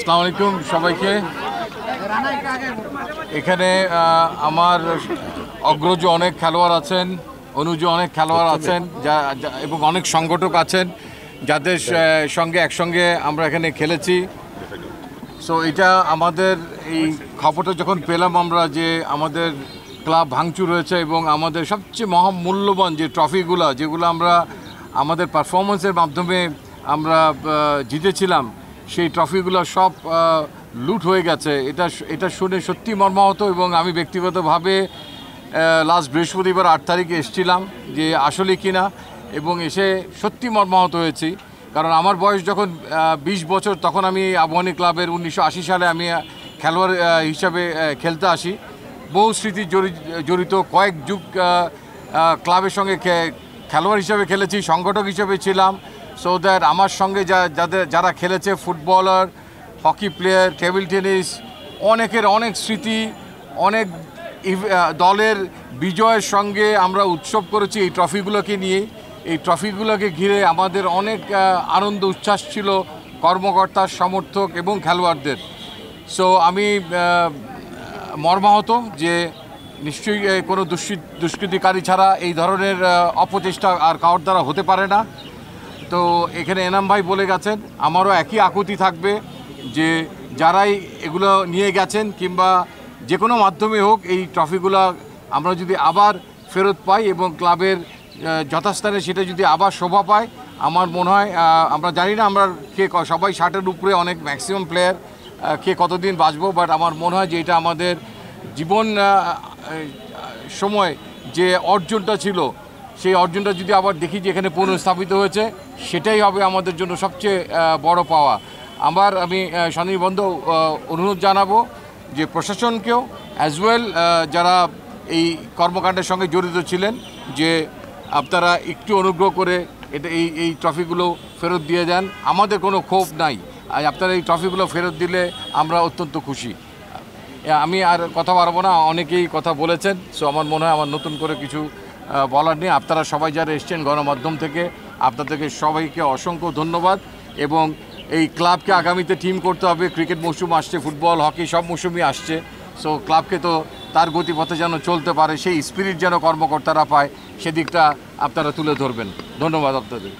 আসসালামু আলাইকুম সবাইকে এখানে আমার অগ্রজ অনেক খেলোয়াড় আছেন অনুজ অনেক খেলোয়াড় আছেন যা এবং অনেক সংগঠক আছেন যাদের সঙ্গে একসঙ্গে আমরা এখানে খেলেছি সো এটা আমাদের এই খবরটা যখন পেলাম আমরা যে আমাদের ক্লাব ভাঙচুর হয়েছে এবং আমাদের সবচেয়ে মহামূল্যবান যে ট্রফিগুলো যেগুলো আমরা আমাদের পারফরমেন্সের মাধ্যমে আমরা জিতেছিলাম সেই ট্রফিগুলো সব লুট হয়ে গেছে এটা এটা শুনে সত্যি মর্মাহত এবং আমি ব্যক্তিগতভাবে লাস্ট বৃহস্পতিবার আট তারিখে এসছিলাম যে আসলে কিনা এবং এসে সত্যি মর্মাহত হয়েছি কারণ আমার বয়স যখন ২০ বছর তখন আমি আবহানী ক্লাবের উনিশশো সালে আমি খেলোয়াড় হিসাবে খেলতে আসি বহু স্মৃতি জড়িত কয়েক যুগ ক্লাবের সঙ্গে খেলোয়াড় হিসাবে খেলেছি সংগঠক হিসাবে ছিলাম সো দ্যাট আমার সঙ্গে যা যাদের যারা খেলেছে footballer hockey player table tennis অনেকের অনেক স্মৃতি অনেক দলের বিজয়ের সঙ্গে আমরা উৎসব করেছি এই ট্রফিগুলোকে নিয়ে এই ট্রফিগুলোকে ঘিরে আমাদের অনেক আনন্দ উচ্ছ্বাস ছিল কর্মকর্তার সমর্থক এবং খেলোয়াড়দের সো আমি মর্মাহত যে নিশ্চয়ই কোনো দুষ্কৃতিকারী ছাড়া এই ধরনের অপচেষ্টা আর কাউর দ্বারা হতে পারে না তো এখানে এনাম ভাই বলে গেছেন আমারও একই আকুতি থাকবে যে যারাই এগুলো নিয়ে গেছেন কিংবা যে কোনো মাধ্যমে হোক এই ট্রফিগুলো আমরা যদি আবার ফেরত পাই এবং ক্লাবের যথাস্থানে সেটা যদি আবার শোভা পায় আমার মনে হয় আমরা জানি না আমরা কে সবাই ষাটের উপরে অনেক ম্যাক্সিমাম প্লেয়ার কে কতদিন বাঁচবো বাট আমার মনে হয় যে এটা আমাদের জীবন সময় যে অর্জনটা ছিল সেই অর্জনটা যদি আবার দেখি যে এখানে পুনঃস্থাপিত হয়েছে সেটাই হবে আমাদের জন্য সবচেয়ে বড় পাওয়া আমার আমি স্বনির্বন্ধ অনুরোধ জানাবো যে প্রশাসনকেও অ্যাজ ওয়েল যারা এই কর্মকাণ্ডের সঙ্গে জড়িত ছিলেন যে আপনারা একটু অনুগ্রহ করে এটা এই এই ট্রফিগুলো ফেরত দিয়ে যান আমাদের কোনো ক্ষোভ নাই আর আপনারা এই ট্রফিগুলো ফেরত দিলে আমরা অত্যন্ত খুশি আমি আর কথা পারবো না অনেকেই কথা বলেছেন সো আমার মনে হয় আমার নতুন করে কিছু বলার নেই আপনারা সবাই যারা এসছেন গণমাধ্যম থেকে আপনাদেরকে সবাইকে অসংখ্য ধন্যবাদ এবং এই ক্লাবকে আগামীতে টিম করতে হবে ক্রিকেট মৌসুম আসছে ফুটবল হকি সব মৌসুমই আসছে সো ক্লাবকে তো তার গতিপথে যেন চলতে পারে সেই স্পিরিট যেন কর্মকর্তারা পায় সেদিকটা আপনারা তুলে ধরবেন ধন্যবাদ আপনাদের